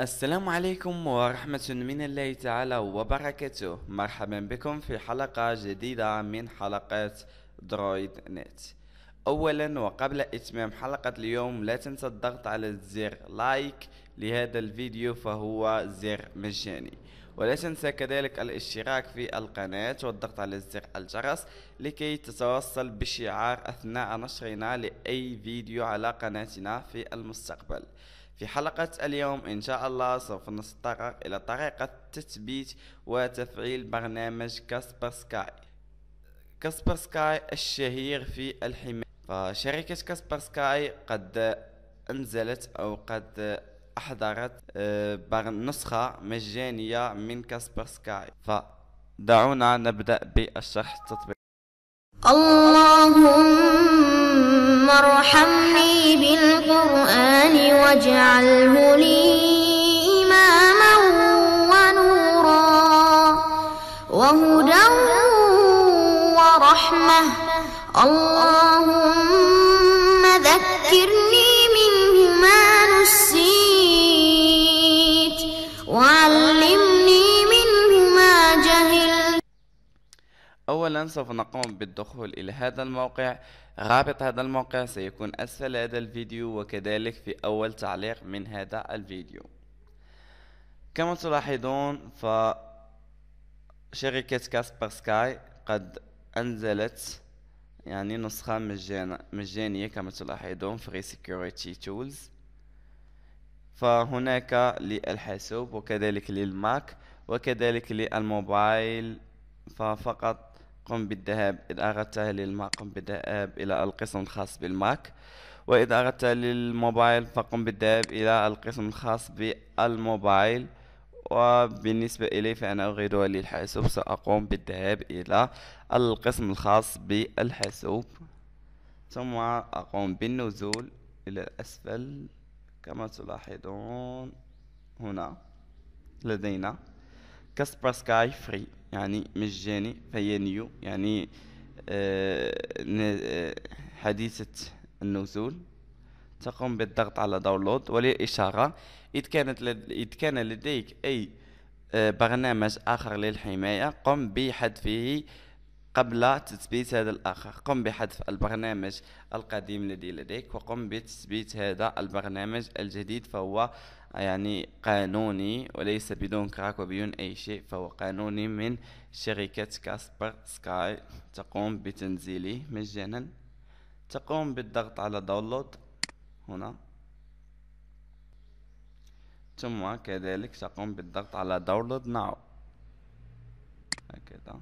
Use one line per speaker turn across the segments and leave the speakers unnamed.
السلام عليكم ورحمة من الله تعالى وبركاته مرحبا بكم في حلقة جديدة من حلقات درويد نت أولا وقبل إتمام حلقة اليوم لا تنسى الضغط على زر لايك لهذا الفيديو فهو زر مجاني ولا تنسى كذلك الاشتراك في القناة والضغط على زر الجرس لكي تتوصل بشعار أثناء نشرنا لأي فيديو على قناتنا في المستقبل في حلقة اليوم إن شاء الله سوف نتطرق إلى طريقة تثبيت وتفعيل برنامج كاسبر سكاي كاسبر سكاي الشهير في الحماية فشركة كاسبر سكاي قد أنزلت أو قد أحضرت آه، نسخة مجانية من كاسبر سكاي فدعونا نبدأ بالشرح التطبيق اللهم ارحمنا واجعله لي إماما ونورا وهدى ورحمة اللهم ذكرني أولا سوف نقوم بالدخول إلى هذا الموقع رابط هذا الموقع سيكون أسفل هذا الفيديو وكذلك في أول تعليق من هذا الفيديو كما تلاحظون ف شركة كاسبر سكاي قد أنزلت يعني نسخة مجانية كما تلاحظون فري سيكوريتي تولز فهناك للحاسوب وكذلك للماك وكذلك للموبايل ففقط قم بالذهاب إذا أردت للماك قم بالذهاب إلى القسم الخاص بالماك وإذا أردت للموبايل فقم بالذهاب إلى القسم الخاص بالموبايل وبالنسبة إلي فأنا أريدها للحاسوب سأقوم بالذهاب إلى القسم الخاص بالحاسوب ثم أقوم بالنزول إلى الأسفل كما تلاحظون هنا لدينا كاسبرسكاي فري يعني مجاني فينيو يعني آه، آه، حديثة النزول تقوم بالضغط على داونلود وللإشارة إذ كانت إذ كان لديك أي آه، برنامج آخر للحماية قم بحذفه قبل تثبيت هذا الآخر قم بحذف البرنامج القديم الذي لديك وقم بتثبيت هذا البرنامج الجديد فهو يعني قانوني وليس بدون كراك وبدون أي شيء فهو قانوني من شركة كاسبر سكاي تقوم بتنزيله مجانا تقوم بالضغط على داونلود هنا ثم كذلك تقوم بالضغط على داونلود ناو هكذا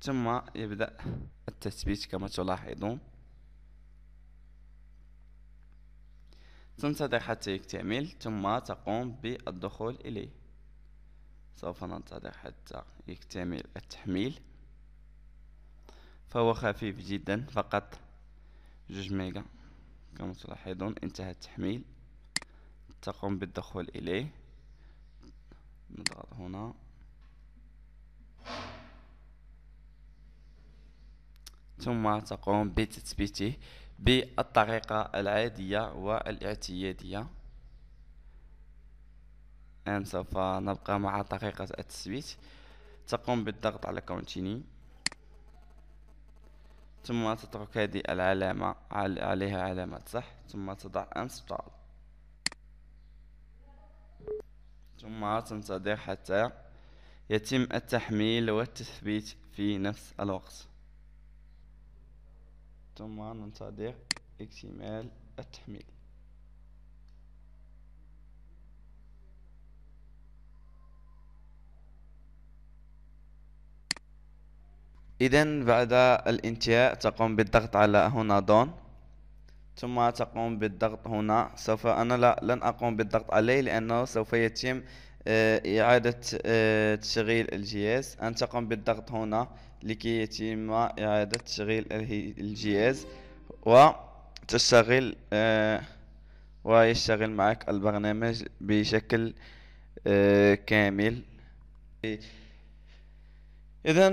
ثم يبدأ التثبيت كما تلاحظون تنتظر حتى يكتمل ثم تقوم بالدخول إليه سوف ننتظر حتى يكتمل التحميل فهو خفيف جدا فقط جوج ميجا كما تلاحظون انتهى التحميل تقوم بالدخول إليه نضغط هنا ثم تقوم بتثبيته بالطريقة العادية والاعتيادية الآن سوف نبقى مع طريقة التثبيت تقوم بالضغط على كونتيني ثم تترك هذه العلامة عليها علامة صح ثم تضع انستال ثم تنتظر حتى يتم التحميل والتثبيت في نفس الوقت ثم ننتظر اكتمال التحميل إذا بعد الانتهاء تقوم بالضغط على هنا دون ثم تقوم بالضغط هنا سوف أنا لا لن أقوم بالضغط عليه لأنه سوف يتم آه، آه، إعادة تشغيل الجهاز أن تقوم بالضغط هنا لكي يتم إعادة تشغيل الجهاز وتشغل ويشتغل معك البرنامج بشكل آه، كامل إذا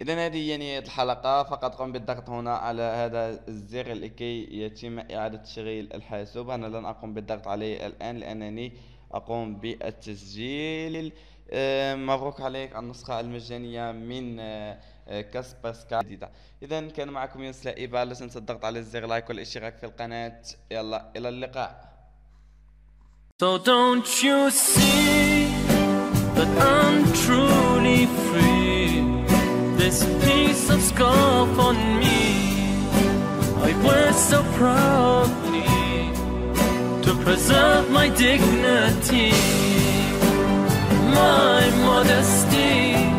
اذا هذه هي يعني نهايه الحلقه فقط قم بالضغط هنا على هذا الزر لكي يتم اعاده تشغيل الحاسوب انا لن اقوم بالضغط عليه الان لانني اقوم بالتسجيل آه، مبروك عليك النسخة المجانية من آه، كاسباسكا جديدة إذا كان معكم يونس لائبة لا تنسى الضغط على الزر لايك والاشتراك في القناة يلا إلى اللقاء So don't you see that I'm truly free this piece of scarf on me I wear so proudly To preserve my dignity My modesty